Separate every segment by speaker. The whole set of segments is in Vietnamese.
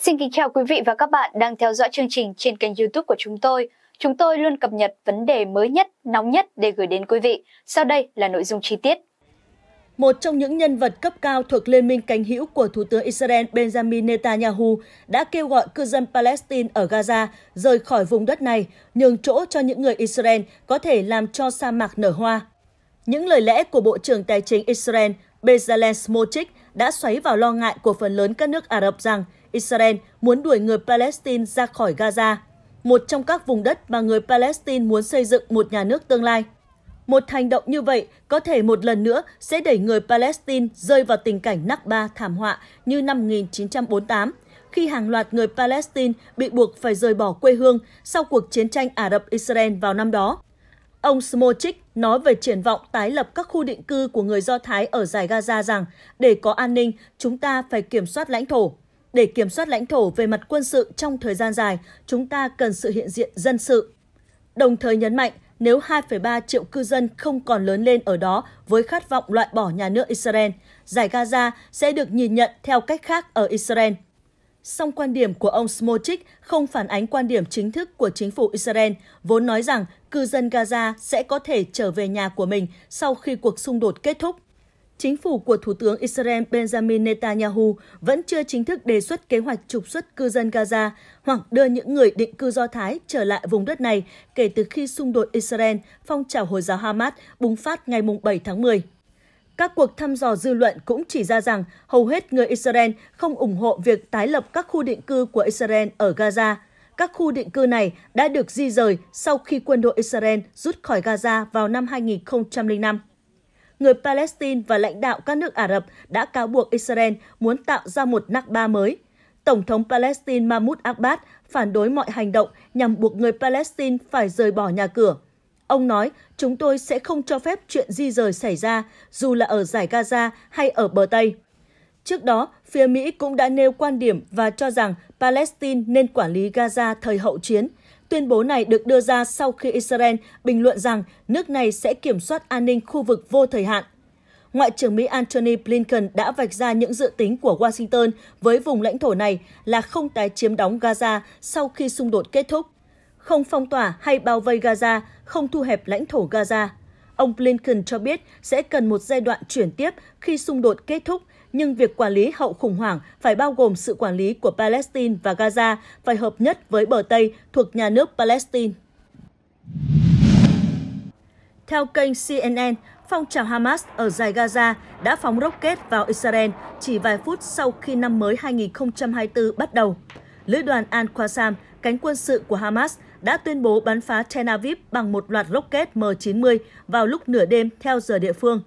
Speaker 1: Xin kính chào quý vị và các bạn đang theo dõi chương trình trên kênh youtube của chúng tôi. Chúng tôi luôn cập nhật vấn đề mới nhất, nóng nhất để gửi đến quý vị. Sau đây là nội dung chi tiết. Một trong những nhân vật cấp cao thuộc Liên minh cánh hữu của Thủ tướng Israel Benjamin Netanyahu đã kêu gọi cư dân Palestine ở Gaza rời khỏi vùng đất này, nhường chỗ cho những người Israel có thể làm cho sa mạc nở hoa. Những lời lẽ của Bộ trưởng Tài chính Israel Bezalel Smotrich đã xoáy vào lo ngại của phần lớn các nước Ả Rập rằng Israel muốn đuổi người Palestine ra khỏi Gaza, một trong các vùng đất mà người Palestine muốn xây dựng một nhà nước tương lai. Một hành động như vậy có thể một lần nữa sẽ đẩy người Palestine rơi vào tình cảnh nắc ba thảm họa như năm 1948, khi hàng loạt người Palestine bị buộc phải rời bỏ quê hương sau cuộc chiến tranh Ả Rập-Israel vào năm đó. Ông Smotrich nói về triển vọng tái lập các khu định cư của người Do Thái ở giải Gaza rằng để có an ninh, chúng ta phải kiểm soát lãnh thổ. Để kiểm soát lãnh thổ về mặt quân sự trong thời gian dài, chúng ta cần sự hiện diện dân sự. Đồng thời nhấn mạnh, nếu 2,3 triệu cư dân không còn lớn lên ở đó với khát vọng loại bỏ nhà nước Israel, giải Gaza sẽ được nhìn nhận theo cách khác ở Israel – Song quan điểm của ông Smotrich không phản ánh quan điểm chính thức của chính phủ Israel, vốn nói rằng cư dân Gaza sẽ có thể trở về nhà của mình sau khi cuộc xung đột kết thúc. Chính phủ của Thủ tướng Israel Benjamin Netanyahu vẫn chưa chính thức đề xuất kế hoạch trục xuất cư dân Gaza hoặc đưa những người định cư Do Thái trở lại vùng đất này kể từ khi xung đột Israel, phong trào Hồi giáo Hamas bùng phát ngày 7 tháng 10. Các cuộc thăm dò dư luận cũng chỉ ra rằng hầu hết người Israel không ủng hộ việc tái lập các khu định cư của Israel ở Gaza. Các khu định cư này đã được di rời sau khi quân đội Israel rút khỏi Gaza vào năm 2005 người Palestine và lãnh đạo các nước Ả Rập đã cáo buộc Israel muốn tạo ra một Nakba mới. Tổng thống Palestine Mahmoud Abbas phản đối mọi hành động nhằm buộc người Palestine phải rời bỏ nhà cửa. Ông nói, chúng tôi sẽ không cho phép chuyện di rời xảy ra, dù là ở giải Gaza hay ở bờ Tây. Trước đó, phía Mỹ cũng đã nêu quan điểm và cho rằng Palestine nên quản lý Gaza thời hậu chiến. Tuyên bố này được đưa ra sau khi Israel bình luận rằng nước này sẽ kiểm soát an ninh khu vực vô thời hạn. Ngoại trưởng Mỹ Antony Blinken đã vạch ra những dự tính của Washington với vùng lãnh thổ này là không tái chiếm đóng Gaza sau khi xung đột kết thúc không phong tỏa hay bao vây Gaza, không thu hẹp lãnh thổ Gaza. Ông Blinken cho biết sẽ cần một giai đoạn chuyển tiếp khi xung đột kết thúc, nhưng việc quản lý hậu khủng hoảng phải bao gồm sự quản lý của Palestine và Gaza phải hợp nhất với bờ Tây thuộc nhà nước Palestine. Theo kênh CNN, phong trào Hamas ở giải Gaza đã phóng rocket vào Israel chỉ vài phút sau khi năm mới 2024 bắt đầu. Lữ đoàn Al-Qassam, cánh quân sự của Hamas, đã tuyên bố bắn phá Tel Aviv bằng một loạt rocket M-90 vào lúc nửa đêm theo giờ địa phương.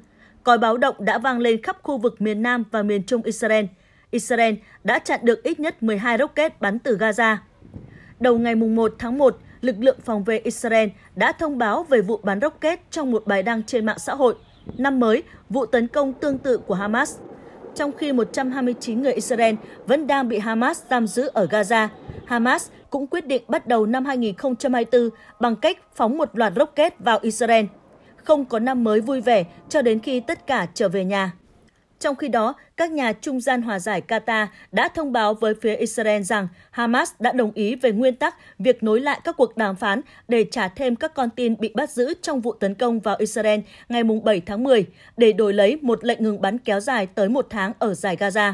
Speaker 1: Còi báo động đã vang lên khắp khu vực miền Nam và miền Trung Israel. Israel đã chặn được ít nhất 12 rocket bắn từ Gaza. Đầu ngày 1 tháng 1, lực lượng phòng vệ Israel đã thông báo về vụ bắn rocket trong một bài đăng trên mạng xã hội. Năm mới, vụ tấn công tương tự của Hamas, trong khi 129 người Israel vẫn đang bị Hamas giam giữ ở Gaza – Hamas cũng quyết định bắt đầu năm 2024 bằng cách phóng một loạt rocket vào Israel. Không có năm mới vui vẻ cho đến khi tất cả trở về nhà. Trong khi đó, các nhà trung gian hòa giải Qatar đã thông báo với phía Israel rằng Hamas đã đồng ý về nguyên tắc việc nối lại các cuộc đàm phán để trả thêm các con tin bị bắt giữ trong vụ tấn công vào Israel ngày 7 tháng 10 để đổi lấy một lệnh ngừng bắn kéo dài tới một tháng ở giải Gaza.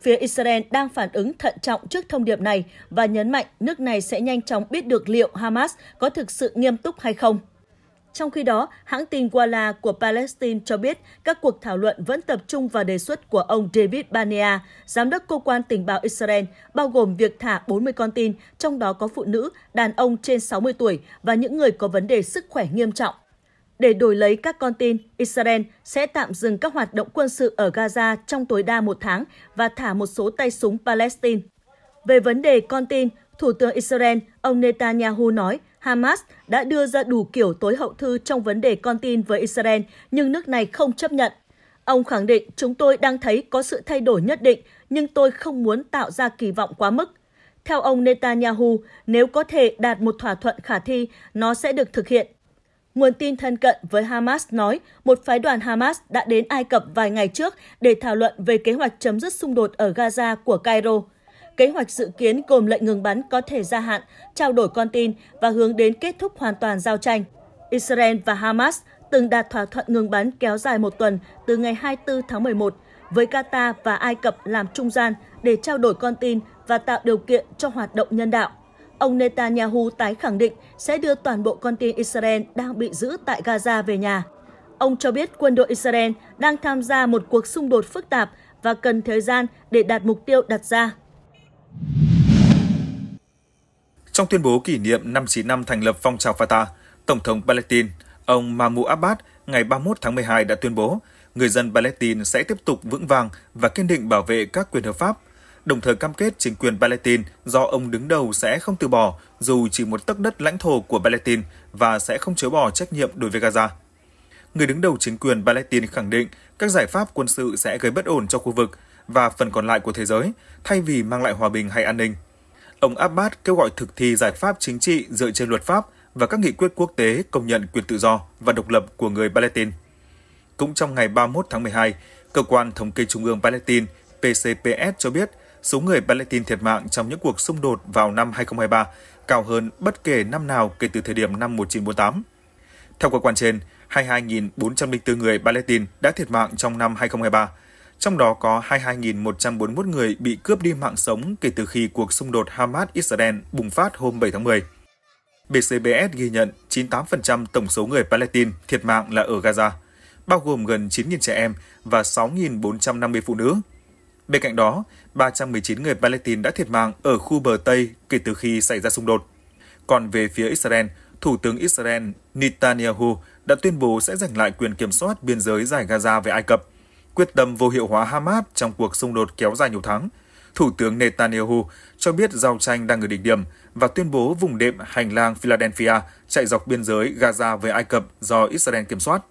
Speaker 1: Phía Israel đang phản ứng thận trọng trước thông điệp này và nhấn mạnh nước này sẽ nhanh chóng biết được liệu Hamas có thực sự nghiêm túc hay không. Trong khi đó, hãng tin Walla của Palestine cho biết các cuộc thảo luận vẫn tập trung vào đề xuất của ông David Banea, giám đốc cơ quan tình báo Israel, bao gồm việc thả 40 con tin, trong đó có phụ nữ, đàn ông trên 60 tuổi và những người có vấn đề sức khỏe nghiêm trọng để đổi lấy các con tin, Israel sẽ tạm dừng các hoạt động quân sự ở Gaza trong tối đa một tháng và thả một số tay súng Palestine. Về vấn đề con tin, Thủ tướng Israel, ông Netanyahu nói Hamas đã đưa ra đủ kiểu tối hậu thư trong vấn đề con tin với Israel, nhưng nước này không chấp nhận. Ông khẳng định chúng tôi đang thấy có sự thay đổi nhất định, nhưng tôi không muốn tạo ra kỳ vọng quá mức. Theo ông Netanyahu, nếu có thể đạt một thỏa thuận khả thi, nó sẽ được thực hiện. Nguồn tin thân cận với Hamas nói một phái đoàn Hamas đã đến Ai Cập vài ngày trước để thảo luận về kế hoạch chấm dứt xung đột ở Gaza của Cairo. Kế hoạch dự kiến gồm lệnh ngừng bắn có thể gia hạn, trao đổi con tin và hướng đến kết thúc hoàn toàn giao tranh. Israel và Hamas từng đạt thỏa thuận ngừng bắn kéo dài một tuần từ ngày 24 tháng 11 với Qatar và Ai Cập làm trung gian để trao đổi con tin và tạo điều kiện cho hoạt động nhân đạo. Ông Netanyahu tái khẳng định sẽ đưa toàn bộ con tin Israel đang bị giữ tại Gaza về nhà. Ông cho biết quân đội Israel đang tham gia một cuộc xung đột phức tạp và cần thời gian để đạt mục tiêu đặt ra.
Speaker 2: Trong tuyên bố kỷ niệm 59 năm thành lập phong trào Fatah, Tổng thống Palestine, ông Mahmoud Abbas ngày 31 tháng 12 đã tuyên bố người dân Palestine sẽ tiếp tục vững vàng và kiên định bảo vệ các quyền hợp pháp, đồng thời cam kết chính quyền Palestine do ông đứng đầu sẽ không từ bỏ dù chỉ một tấc đất lãnh thổ của Palestine và sẽ không chối bỏ trách nhiệm đối với Gaza. Người đứng đầu chính quyền Palestine khẳng định các giải pháp quân sự sẽ gây bất ổn cho khu vực và phần còn lại của thế giới thay vì mang lại hòa bình hay an ninh. Ông Abbas kêu gọi thực thi giải pháp chính trị dựa trên luật pháp và các nghị quyết quốc tế công nhận quyền tự do và độc lập của người Palestine. Cũng trong ngày 31 tháng 12, cơ quan thống kê trung ương Palestine PCPS cho biết số người Palestine thiệt mạng trong những cuộc xung đột vào năm 2023 cao hơn bất kể năm nào kể từ thời điểm năm 1948. Theo cơ quan trên, 22.404 người Palestine đã thiệt mạng trong năm 2023, trong đó có 22.141 người bị cướp đi mạng sống kể từ khi cuộc xung đột Hamas-Israel bùng phát hôm 7 tháng 10. BCBS ghi nhận 98% tổng số người Palestine thiệt mạng là ở Gaza, bao gồm gần 9.000 trẻ em và 6.450 phụ nữ Bên cạnh đó, 319 người Palestine đã thiệt mạng ở khu bờ Tây kể từ khi xảy ra xung đột. Còn về phía Israel, Thủ tướng Israel Netanyahu đã tuyên bố sẽ giành lại quyền kiểm soát biên giới giải Gaza với Ai Cập, quyết tâm vô hiệu hóa Hamas trong cuộc xung đột kéo dài nhiều tháng. Thủ tướng Netanyahu cho biết giao tranh đang ở đỉnh điểm và tuyên bố vùng đệm hành lang Philadelphia chạy dọc biên giới Gaza với Ai Cập do Israel kiểm soát.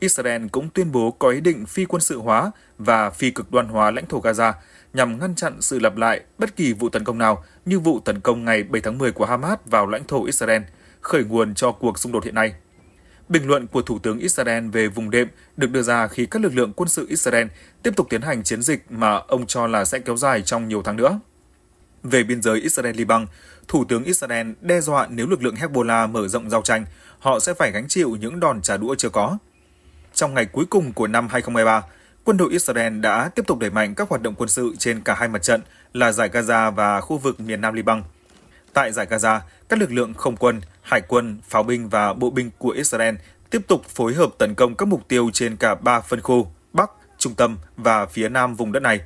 Speaker 2: Israel cũng tuyên bố có ý định phi quân sự hóa và phi cực đoan hóa lãnh thổ Gaza nhằm ngăn chặn sự lặp lại bất kỳ vụ tấn công nào như vụ tấn công ngày 7 tháng 10 của Hamas vào lãnh thổ Israel, khởi nguồn cho cuộc xung đột hiện nay. Bình luận của Thủ tướng Israel về vùng đệm được đưa ra khi các lực lượng quân sự Israel tiếp tục tiến hành chiến dịch mà ông cho là sẽ kéo dài trong nhiều tháng nữa. Về biên giới Israel-Liban, Thủ tướng Israel đe dọa nếu lực lượng Hezbollah mở rộng giao tranh, họ sẽ phải gánh chịu những đòn trả đũa chưa có trong ngày cuối cùng của năm 2023, quân đội Israel đã tiếp tục đẩy mạnh các hoạt động quân sự trên cả hai mặt trận là giải Gaza và khu vực miền Nam Liban. Tại giải Gaza, các lực lượng không quân, hải quân, pháo binh và bộ binh của Israel tiếp tục phối hợp tấn công các mục tiêu trên cả ba phân khu, Bắc, Trung tâm và phía Nam vùng đất này.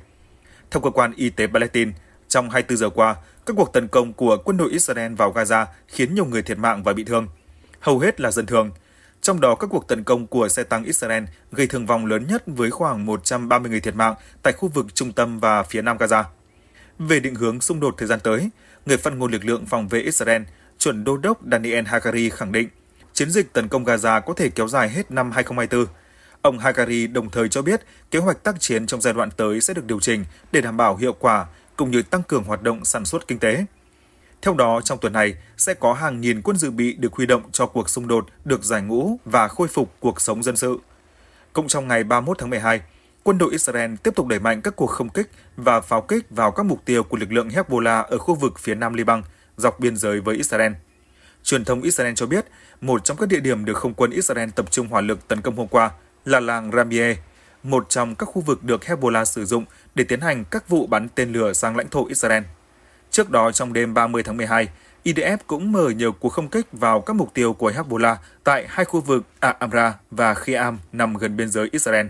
Speaker 2: Theo cơ quan y tế Palestine, trong 24 giờ qua, các cuộc tấn công của quân đội Israel vào Gaza khiến nhiều người thiệt mạng và bị thương. Hầu hết là dân thường – trong đó các cuộc tấn công của xe tăng Israel gây thương vong lớn nhất với khoảng 130 người thiệt mạng tại khu vực trung tâm và phía nam Gaza. Về định hướng xung đột thời gian tới, người phát ngôn lực lượng phòng vệ Israel, chuẩn đô đốc Daniel Hagari khẳng định, chiến dịch tấn công Gaza có thể kéo dài hết năm 2024. Ông Hagari đồng thời cho biết kế hoạch tác chiến trong giai đoạn tới sẽ được điều chỉnh để đảm bảo hiệu quả cũng như tăng cường hoạt động sản xuất kinh tế. Theo đó, trong tuần này sẽ có hàng nghìn quân dự bị được huy động cho cuộc xung đột được giải ngũ và khôi phục cuộc sống dân sự. Cũng trong ngày 31 tháng 12, quân đội Israel tiếp tục đẩy mạnh các cuộc không kích và pháo kích vào các mục tiêu của lực lượng Hezbollah ở khu vực phía nam Liban, dọc biên giới với Israel. Truyền thông Israel cho biết, một trong các địa điểm được không quân Israel tập trung hỏa lực tấn công hôm qua là làng Ramieh, một trong các khu vực được Hezbollah sử dụng để tiến hành các vụ bắn tên lửa sang lãnh thổ Israel. Trước đó trong đêm 30 tháng 12, IDF cũng mở nhiều cuộc không kích vào các mục tiêu của Hezbollah tại hai khu vực Al Amra và Khiam nằm gần biên giới Israel.